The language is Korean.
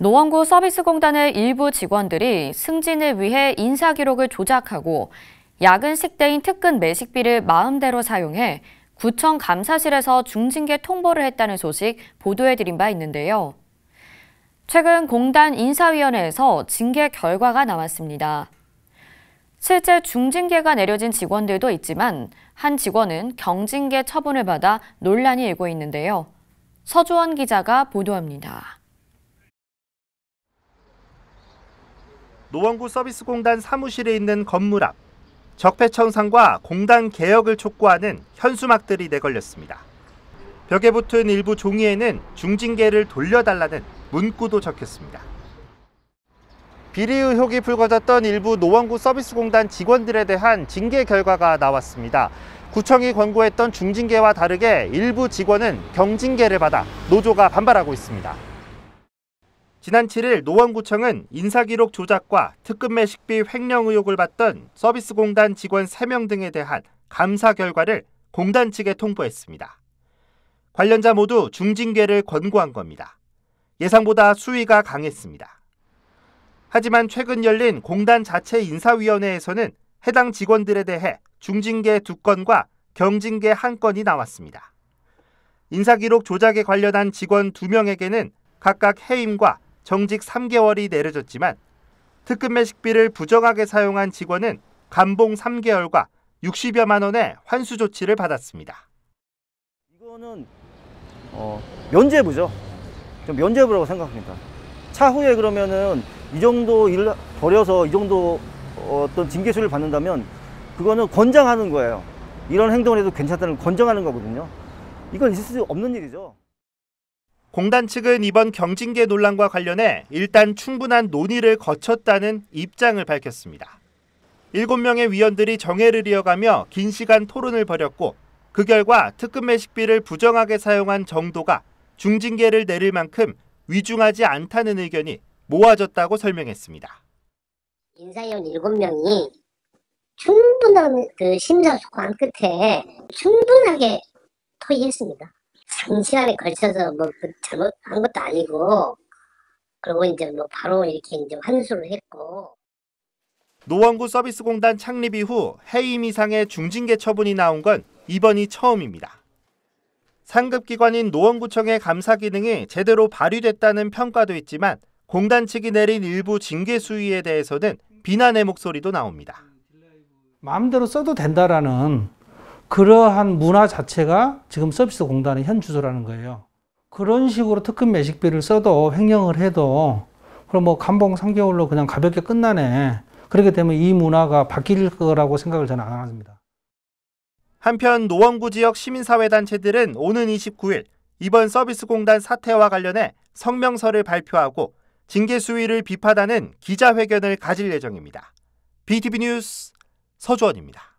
노원구 서비스공단의 일부 직원들이 승진을 위해 인사기록을 조작하고 야근 식대인 특근 매식비를 마음대로 사용해 구청 감사실에서 중징계 통보를 했다는 소식 보도해드린 바 있는데요. 최근 공단 인사위원회에서 징계 결과가 나왔습니다. 실제 중징계가 내려진 직원들도 있지만 한 직원은 경징계 처분을 받아 논란이 일고 있는데요. 서주원 기자가 보도합니다. 노원구 서비스공단 사무실에 있는 건물 앞 적폐청산과 공단 개혁을 촉구하는 현수막들이 내걸렸습니다. 벽에 붙은 일부 종이에는 중징계를 돌려달라는 문구도 적혔습니다. 비리 의혹이 불거졌던 일부 노원구 서비스공단 직원들에 대한 징계 결과가 나왔습니다. 구청이 권고했던 중징계와 다르게 일부 직원은 경징계를 받아 노조가 반발하고 있습니다. 지난 7일 노원구청은 인사기록 조작과 특급 매식비 횡령 의혹을 받던 서비스공단 직원 3명 등에 대한 감사 결과를 공단 측에 통보했습니다. 관련자 모두 중징계를 권고한 겁니다. 예상보다 수위가 강했습니다. 하지만 최근 열린 공단 자체 인사위원회에서는 해당 직원들에 대해 중징계 2건과 경징계 1건이 나왔습니다. 인사기록 조작에 관련한 직원 2명에게는 각각 해임과 정직 3개월이 내려졌지만 특급 매식비를 부정하게 사용한 직원은 감봉 3개월과 60여만 원의 환수 조치를 받았습니다. 이거는 어, 면제부죠. 좀 면제부라고 생각합니다. 차후에 그러면은 이 정도 일 버려서 이 정도 어, 어떤 징계수를 받는다면 그거는 권장하는 거예요. 이런 행동을 해도 괜찮다는 권장하는 거거든요. 이건 있을 수 없는 일이죠. 공단 측은 이번 경징계 논란과 관련해 일단 충분한 논의를 거쳤다는 입장을 밝혔습니다. 7명의 위원들이 정회를 이어가며 긴 시간 토론을 벌였고 그 결과 특급 매식비를 부정하게 사용한 정도가 중징계를 내릴 만큼 위중하지 않다는 의견이 모아졌다고 설명했습니다. 인사위원 7명이 충분한 그 심사숙고한 끝에 충분하게 토의했습니다. 장시간에 걸쳐서 뭐그 잘못한 것도 아니고 그리고 이제 뭐 바로 이렇게 이제 환수를 했고 노원구 서비스공단 창립 이후 해임 이상의 중징계 처분이 나온 건 이번이 처음입니다. 상급 기관인 노원구청의 감사 기능이 제대로 발휘됐다는 평가도 있지만 공단 측이 내린 일부 징계 수위에 대해서는 비난의 목소리도 나옵니다. 마음대로 써도 된다라는 그러한 문화 자체가 지금 서비스 공단의 현 주소라는 거예요. 그런 식으로 특급 매식비를 써도 횡령을 해도 그럼 뭐 감봉 3개월로 그냥 가볍게 끝나네. 그렇게 되면 이 문화가 바뀔 거라고 생각을 저는 안 합니다. 한편 노원구 지역 시민사회단체들은 오는 29일 이번 서비스공단 사태와 관련해 성명서를 발표하고 징계 수위를 비판하는 기자회견을 가질 예정입니다. BTV 뉴스 서주원입니다.